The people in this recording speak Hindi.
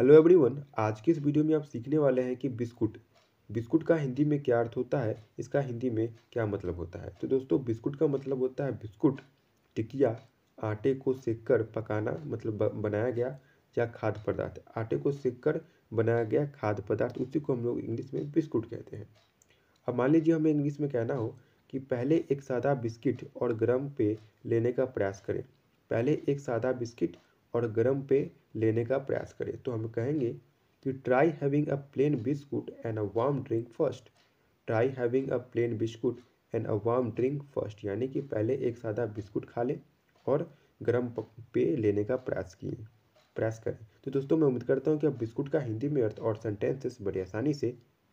हेलो एवरीवन आज के इस वीडियो में आप सीखने वाले हैं कि बिस्कुट बिस्कुट का हिंदी में क्या अर्थ होता है इसका हिंदी में क्या मतलब होता है तो दोस्तों बिस्कुट का मतलब होता है बिस्कुट टिकिया आटे को सेक कर पकाना मतलब बनाया गया या खाद्य पदार्थ आटे को सेक कर बनाया गया खाद्य पदार्थ उसी को हम लोग इंग्लिश में बिस्कुट कहते हैं अब मान लीजिए हमें इंग्लिश में कहना हो कि पहले एक सादा बिस्किट और गर्म पेय लेने का प्रयास करें पहले एक सादा बिस्किट और गर्म पेय लेने का प्रयास करें तो हम कहेंगे कि try having a plain biscuit and a warm drink first try having a plain biscuit and a warm drink first यानी कि पहले एक सादा बिस्कुट खा लें और गर्म पे लेने का प्रयास किए प्रयास करें तो दोस्तों मैं उम्मीद करता हूँ कि आप बिस्कुट का हिंदी में अर्थ और सेंटेंसेस बड़ी आसानी से